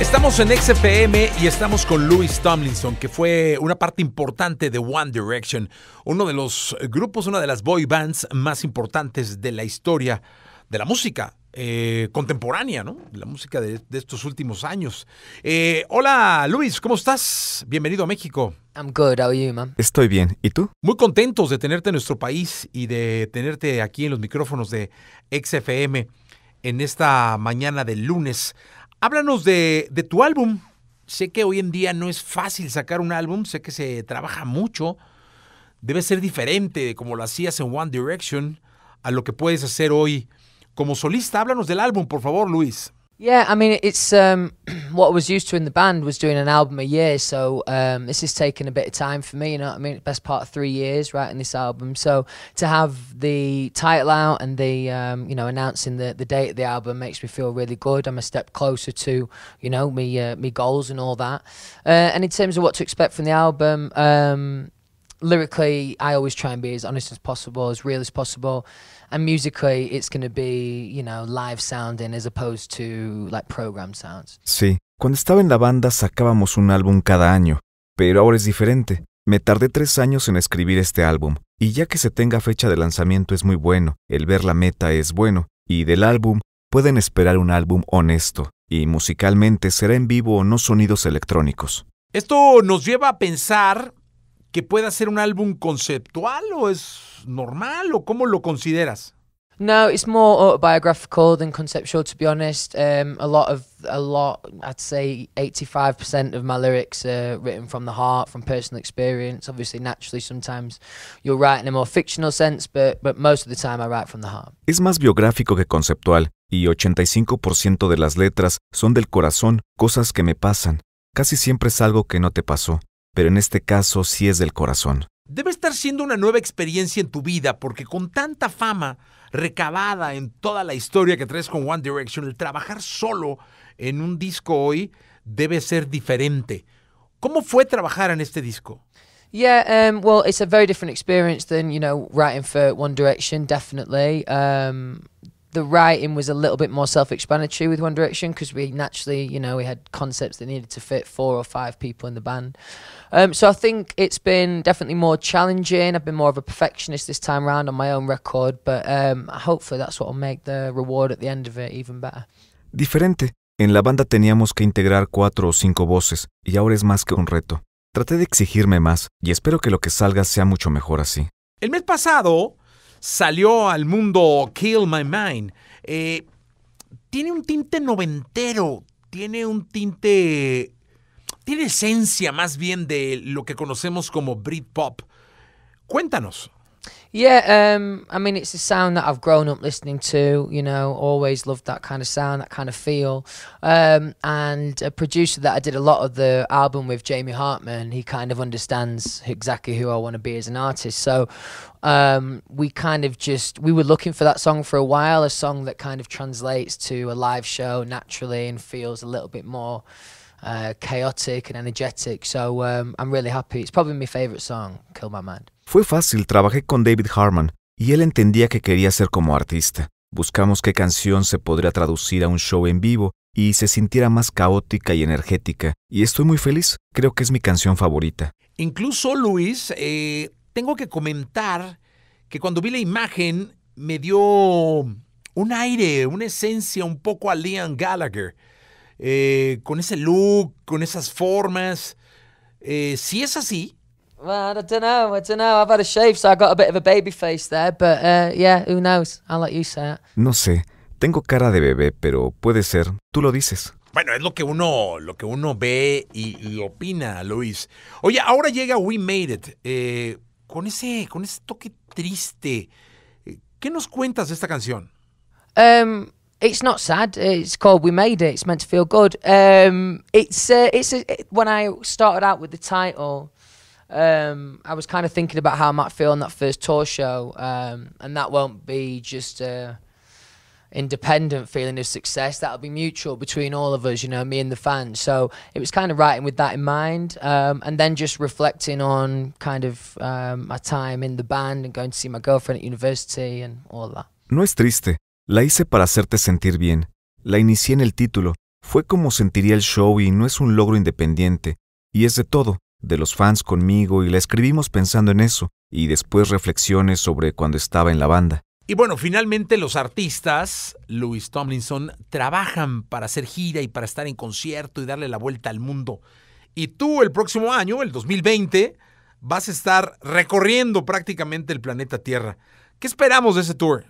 Estamos en XFM y estamos con Luis Tomlinson, que fue una parte importante de One Direction, uno de los grupos, una de las boy bands más importantes de la historia de la música eh, contemporánea, ¿no? La música de, estos últimos años. Eh, hola, Luis, ¿cómo estás? Bienvenido a México. I'm good, how are you, man? Estoy bien, ¿y tú? Muy contentos de tenerte en nuestro país y de tenerte aquí en los micrófonos de XFM en esta mañana del lunes. Háblanos de, tu álbum. Sé que hoy en día no es fácil sacar un álbum, sé que se trabaja mucho. Debe ser diferente de como lo hacías en One Direction a lo que puedes hacer hoy como solista. Háblanos del álbum, por favor, Luis. Yeah, I mean it's um, what I was used to in the band was doing an album a year, so um, this is taking a bit of time for me. You know, I mean, best part of three years writing this album. So to have the title out and the um, you know announcing the the date of the album makes me feel really good. I'm a step closer to you know me uh, me goals and all that. Uh, and in terms of what to expect from the album um, lyrically, I always try and be as honest as possible, as real as possible. And musically, it's going to be, you know, live sounding as opposed to like program sounds. Sí, cuando estaba en la banda sacábamos un álbum cada año, pero ahora es diferente. Me tardé tres años en escribir este álbum, y ya que se tenga fecha de lanzamiento es muy bueno, el ver la meta es bueno, y del álbum pueden esperar un álbum honesto, y musicalmente será en vivo o no sonidos electrónicos. Esto nos lleva a pensar que pueda ser un álbum conceptual o es normal o cómo lo consideras? No, it's more autobiographical than conceptual, to be honest. Um, a lot of, a lot, I'd say 85% of my lyrics are written from the heart, from personal experience. Obviously, naturally, sometimes you'll write in a more fictional sense, but, but most of the time I write from the heart. Es más biográfico que conceptual, y 85% de las letras son del corazón, cosas que me pasan. Casi siempre es algo que no te pasó pero en este caso sí es del corazón. Debe estar siendo una nueva experiencia en tu vida, porque con tanta fama recabada en toda la historia que traes con One Direction, el trabajar solo en un disco hoy debe ser diferente. ¿Cómo fue trabajar en este disco? Yeah, um, well, it's a very different experience than you know writing for One Direction. Definitely, um, the writing was a little bit more self-explanatory with One Direction because we naturally, you know, we had concepts that needed to fit four or five people in the band. Um, so I think it's been definitely more challenging. I've been more of a perfectionist this time around on my own record, but um, hopefully that's what will make the reward at the end of it even better. Diferente. En la banda teníamos que integrar cuatro o cinco voces y ahora es más que un reto. Traté de exigirme más y espero que lo que salga sea mucho mejor así. El mes pasado salió al mundo Kill My Mind. Eh, tiene un tinte noventero, tiene un tinte... Tiene esencia más bien de lo que conocemos como Britpop. Cuéntanos. Yeah, um, I mean, it's a sound that I've grown up listening to. You know, always loved that kind of sound, that kind of feel. Um, and a producer that I did a lot of the album with, Jamie Hartman, he kind of understands exactly who I want to be as an artist. So um, we kind of just we were looking for that song for a while, a song that kind of translates to a live show naturally and feels a little bit more. Uh, chaotic and energetic, so um, I'm really happy. It's probably my favourite song, "Kill My Mind." Fue fácil, trabajé con David Harman y él entendía que quería ser como artista. Buscamos qué canción se podría traducir a un show en vivo y se sintiera más caótica y energética. Y estoy muy feliz, creo que es mi canción favorita. Incluso, Luis, eh, tengo que comentar que cuando vi la imagen me dio un aire, una esencia un poco a Liam Gallagher. Eh, con ese look, con esas formas. Eh, si es así, Well, I don't know. I don't know. I've had a shave, so I got a bit of a baby face there. But uh, yeah, who knows? I'll let you say it. No sé. Tengo cara de bebé, pero puede ser. Tú lo dices. Bueno, es lo que uno, lo que uno ve y, y opina, Luis. Oye, ahora llega We Made It. Eh, con, ese, con ese toque triste. Eh, ¿Qué nos cuentas de esta canción? Um, it's not sad. It's called We Made It. It's meant to feel good. Um, it's uh, it's a, uh, it, when I started out with the title um, I was kind of thinking about how I might feel on that first tour show, um, and that won't be just a independent feeling of success. That'll be mutual between all of us, you know, me and the fans. So it was kind of writing with that in mind, um, and then just reflecting on kind of um, my time in the band and going to see my girlfriend at university and all that. No es triste. La hice para hacerte sentir bien. La inicié en el título. Fue como sentiría el show y no es un logro independiente. Y es de todo. de los fans conmigo y la escribimos pensando en eso y después reflexiones sobre cuando estaba en la banda. Y bueno, finalmente los artistas, Louis Tomlinson, trabajan para hacer gira y para estar en concierto y darle la vuelta al mundo. Y tú el próximo año, el 2020, vas a estar recorriendo prácticamente el planeta Tierra. ¿Qué esperamos de ese tour?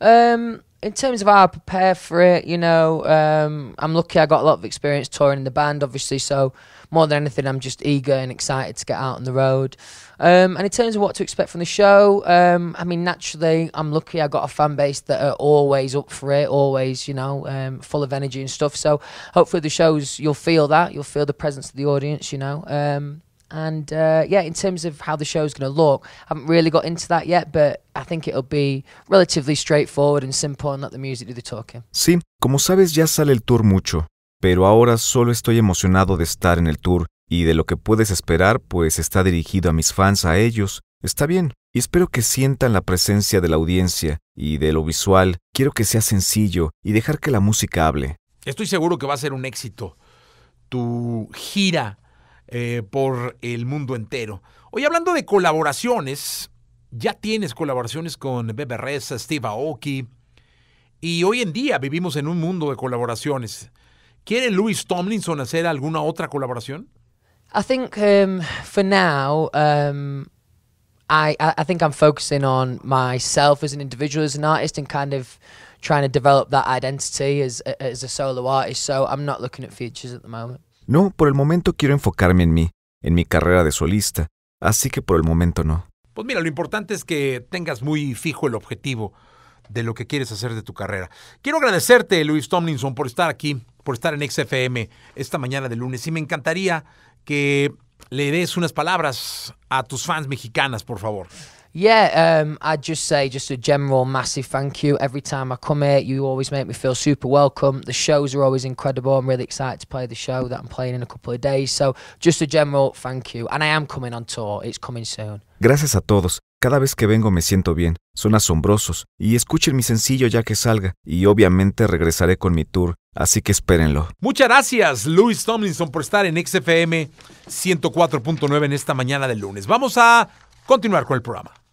Um, in terms of how I prepare for it, you know, um, I'm lucky I got a lot of experience touring in the band, obviously. So, more than anything, I'm just eager and excited to get out on the road. Um, and in terms of what to expect from the show, um, I mean, naturally, I'm lucky I got a fan base that are always up for it, always, you know, um, full of energy and stuff. So, hopefully, the shows, you'll feel that. You'll feel the presence of the audience, you know. Um, And uh, yeah, in terms of how the look, haven't really got into that yet, but I think it'll be relatively straightforward and simple the Sí, como sabes, ya sale el tour mucho, pero ahora solo estoy emocionado de estar en el tour y de lo que puedes esperar, pues está dirigido a mis fans, a ellos. Está bien, y espero que sientan la presencia de la audiencia y de lo visual. Quiero que sea sencillo y dejar que la música hable. Estoy seguro que va a ser un éxito. Tu gira eh, por el mundo entero. Hoy hablando de colaboraciones, ya tienes colaboraciones con Bebe Reza, Steve Aoki, y hoy en día vivimos en un mundo de colaboraciones. ¿Quiere Luis Tomlinson hacer alguna otra colaboración? I think um, for now, um, I, I think I'm focusing on myself as an individual, as an artist, and kind of trying to develop that identity as, as a solo artist. So I'm not looking at features at the moment. No, por el momento quiero enfocarme en mí, en mi carrera de solista, así que por el momento no. Pues mira, lo importante es que tengas muy fijo el objetivo de lo que quieres hacer de tu carrera. Quiero agradecerte, Luis Tomlinson, por estar aquí, por estar en XFM esta mañana de lunes. Y me encantaría que le des unas palabras a tus fans mexicanas, por favor. Yeah, um, I'd just say just a general massive thank you. Every time I come here, you always make me feel super welcome. The shows are always incredible. I'm really excited to play the show that I'm playing in a couple of days. So just a general thank you. And I am coming on tour. It's coming soon. Gracias a todos. Cada vez que vengo me siento bien. Son asombrosos. Y escuchen mi sencillo ya que salga. Y obviamente regresaré con mi tour. Así que espérenlo. Muchas gracias, Luis Tomlinson, por estar en XFM 104.9 en esta mañana del lunes. Vamos a continuar con el programa.